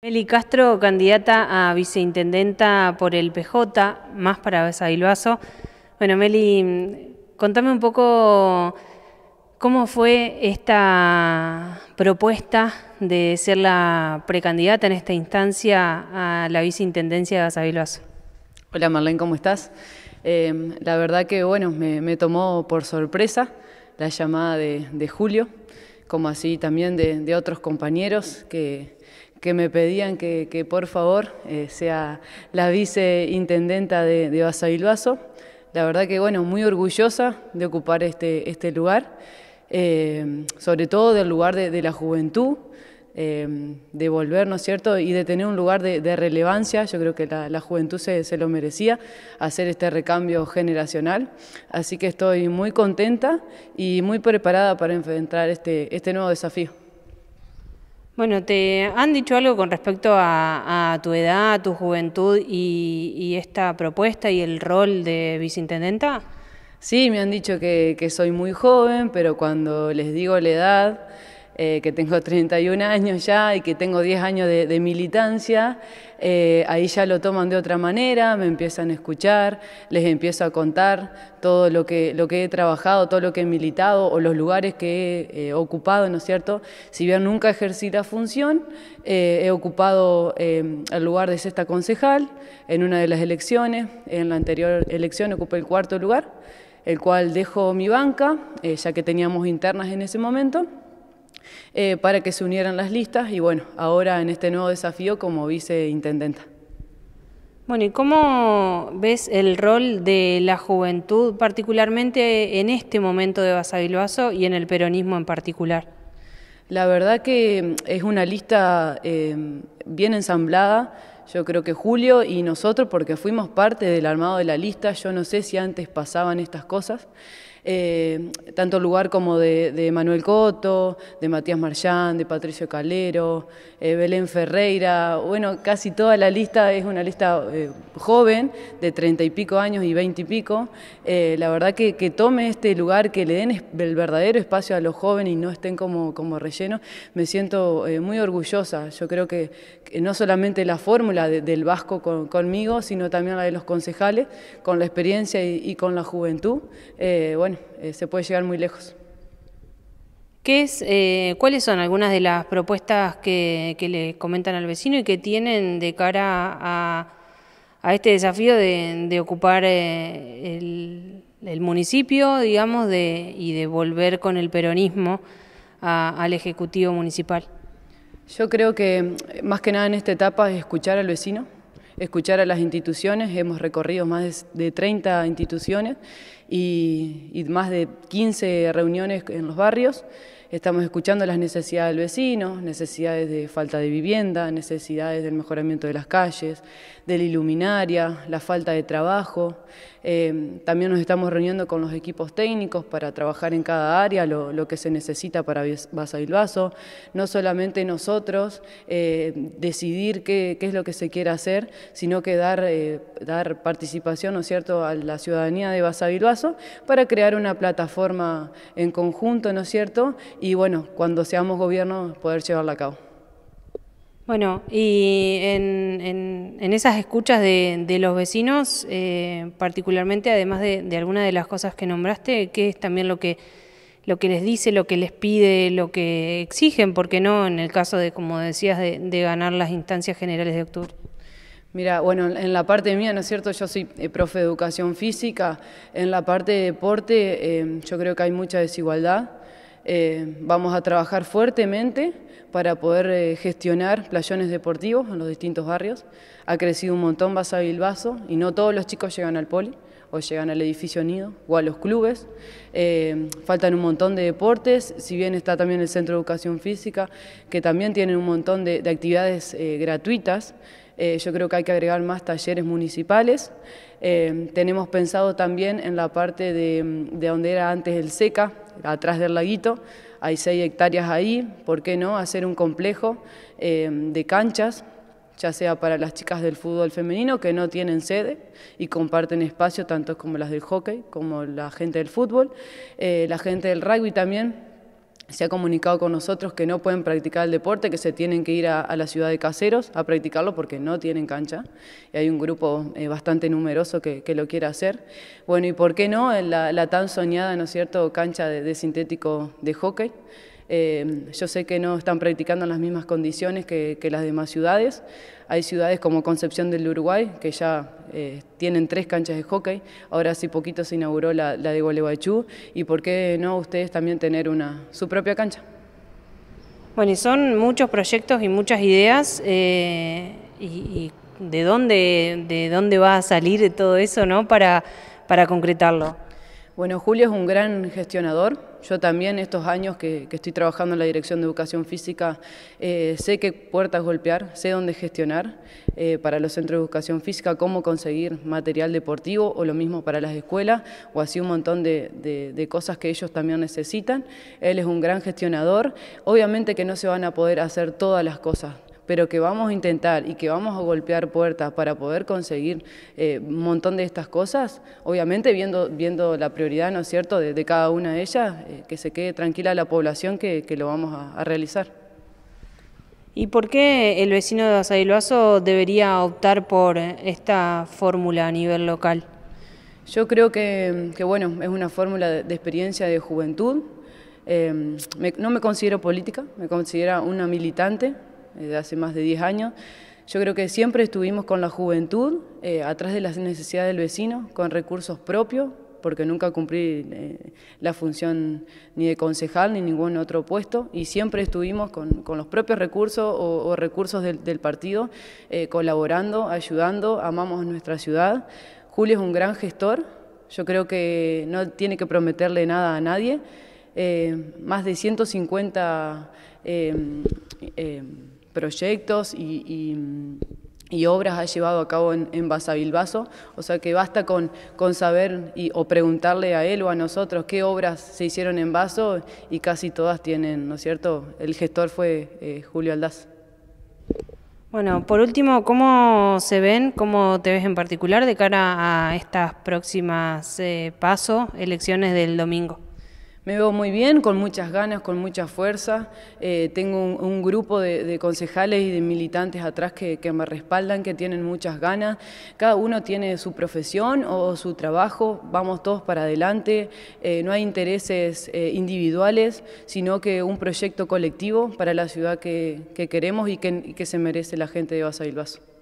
Meli Castro, candidata a viceintendenta por el PJ, más para Basavilbaso. Bueno, Meli, contame un poco cómo fue esta propuesta de ser la precandidata en esta instancia a la viceintendencia de Basavilbaso. Hola Marlene, ¿cómo estás? Em, la verdad que, bueno, me, tomó por sorpresa la llamada de, Julio, como así también de otros compañeros que que me pedían que, por favor eh, sea la viceintendenta de, de Basavilbaso. La verdad que, bueno, muy orgullosa de ocupar este, este lugar, eh, sobre todo del lugar de, la juventud, eh, de volver, ¿no es cierto?, y de tener un lugar de, relevancia. Yo creo que la, juventud se, se, lo merecía, hacer este recambio generacional. Así que estoy muy contenta y muy preparada para enfrentar este, este nuevo desafío. Bueno, ¿te han dicho algo con respecto a, a tu edad, a tu juventud y, esta propuesta y el rol de viceintendenta? Sí, me han dicho que soy muy joven, pero cuando les digo la edad, eh, que tengo 31 años ya y que tengo 10 años de, militancia, eh, ahí ya lo toman de otra manera, me empiezan a escuchar, les empiezo a contar todo lo que, lo que he trabajado, todo lo que he militado o los lugares que he eh, ocupado, ¿no es cierto? Si bien nunca ejercí la función, he ocupado el lugar de sexta concejal en una de las elecciones, en la anterior elección ocupé el cuarto lugar el cual dejo mi banca, ya que teníamos internas en ese momento, eh, para que se unieran las listas y bueno, ahora en este nuevo desafío como viceintendenta. Bueno, ¿y cómo ves el rol de la juventud, particularmente en este momento de Basavilbaso y en el peronismo en particular? La verdad que mm, es una lista eh, bien ensamblada. Yo creo que Julio y nosotros, porque fuimos parte del armado de la lista, yo no sé si antes pasaban estas cosas. Eh, tanto lugar como de, Manuel Coto, de Matías Marchán, de Patricio Calero, eh, Belén Ferreira, bueno, casi toda la lista es una lista eh, joven, de treinta y pico años y veinte y pico. la verdad que, tome este lugar, que le den el verdadero espacio a los jóvenes y no estén como, como relleno, me siento muy orgullosa. Yo creo que, no solamente la fórmula del Vasco conmigo, sino también la de los concejales, con la experiencia y con la juventud. bueno, eh, se puede llegar muy lejos. ¿Qué es, eh, ¿Cuáles son algunas de las propuestas que, le comentan al vecino y que tienen de cara a, a este desafío de, ocupar eh, el, municipio, digamos, y de volver con el peronismo al Ejecutivo Municipal? Yo creo que más que nada en esta etapa es escuchar al vecino, escuchar a las instituciones, hemos recorrido más de 30 instituciones y, más de 15 reuniones en los barrios. Estamos escuchando las necesidades del vecino, necesidades de falta de vivienda, necesidades del mejoramiento de las calles, de la iluminaria, la falta de trabajo. Eh, también nos estamos reuniendo con los equipos técnicos para trabajar en cada área lo, que se necesita para Basa Bilbaso. No solamente nosotros eh, decidir qué, es lo que se quiere hacer, sino que dar, eh, dar participación ¿no es cierto? a la ciudadanía de Basa Bilbaso para crear una plataforma en conjunto, ¿no es cierto? Y bueno, cuando seamos gobierno, poder llevarla a cabo. Bueno, y en, esas escuchas de, los vecinos, eh, particularmente, además de, algunas de las cosas que nombraste, ¿qué es también lo que lo que les dice, lo que les pide, lo que exigen, porque no en el caso de, como decías, de ganar las instancias generales de octubre. Mira, bueno, en la parte mía, ¿no es cierto? Yo soy eh, profe de educación física, en la parte de deporte eh, yo creo que hay mucha desigualdad. Eh, vamos a trabajar fuertemente para poder gestionar playones deportivos en los distintos barrios. Ha crecido un montón Basa Bilbaso y no todos los chicos llegan al poli o llegan al edificio nido o a los clubes. faltan un montón de deportes, si bien está también el Centro de Educación Física, que también tiene un montón de, actividades gratuitas eh, yo creo que hay que agregar más talleres municipales. Eh, tenemos pensado también en la parte de, donde era antes el SECA, atrás del laguito, hay seis hectáreas ahí, ¿por qué no? Hacer un complejo eh, de canchas ya sea para las chicas del fútbol femenino que no tienen sede y comparten espacio, tanto como las del hockey, como la gente del fútbol, la gente del rugby también, se ha comunicado con nosotros que no pueden practicar el deporte, que se tienen que ir a, la ciudad de Caseros a practicarlo porque no tienen cancha. Y hay un grupo eh, bastante numeroso que, lo quiere hacer. Bueno, ¿y por qué no? La, la tan soñada, ¿no es cierto?, cancha de sintético de hockey. Em, yo sé que no están practicando en las mismas condiciones que, las demás ciudades. Hay ciudades como Concepción del Uruguay, que ya eh, tienen tres canchas de hockey. Ahora hace poquito se inauguró la, de Gualeguaychú. ¿Y por qué no ustedes también tener una, su propia cancha? Bueno, y son muchos proyectos y muchas ideas. Eh, y, de dónde, de dónde va a salir todo eso, para concretarlo. Bueno, Julio es un gran gestionador. Yo también estos años que, estoy trabajando en la Dirección de Educación Física, eh, sé qué puertas golpear, sé dónde gestionar eh, para los centros de educación física, cómo conseguir material deportivo o lo mismo para las escuelas o así un montón de, cosas que ellos también necesitan. Él es un gran gestionador. Obviamente que no se van a poder hacer todas las cosas pero que vamos a intentar y que vamos a golpear puertas para poder conseguir eh, un montón de estas cosas, obviamente viendo, viendo la prioridad, ¿no es cierto?, de, cada una de ellas, eh, que se quede tranquila la población que, lo vamos a, realizar. ¿Y por qué el vecino de Asailuazo debería optar por esta fórmula a nivel local? Yo creo que, bueno, es una fórmula de, experiencia de juventud, eh, no me considero política, me considero una militante, desde hace más de 10 años. Yo creo que siempre estuvimos con la juventud, eh, atrás de las necesidades del vecino, con recursos propios, porque nunca cumplí eh, la función ni de concejal ni ningún otro puesto, y siempre estuvimos con, los propios recursos o, recursos del, partido, eh, colaborando, ayudando, amamos nuestra ciudad. Julio es un gran gestor, yo creo que no tiene que prometerle nada a nadie, más de 150 proyectos y, y obras ha llevado a cabo en, en Basavilbaso, o sea que basta con, con saber o preguntarle a él o a nosotros qué obras se hicieron en Vaso y casi todas tienen, ¿no es cierto? El gestor fue eh, Julio Aldaz. Bueno, por último, ¿cómo se ven, cómo te ves en particular de cara a estas próximas eh, pasos, elecciones del domingo? Me veo muy bien, con muchas ganas, con mucha fuerza. Eh, tengo un, grupo de, concejales y de militantes atrás que, me respaldan, que tienen muchas ganas. Cada uno tiene su profesión o su trabajo, vamos todos para adelante. Eh, no hay intereses eh, individuales, sino que un proyecto colectivo para la ciudad que, queremos y que, se merece la gente de Bilbao.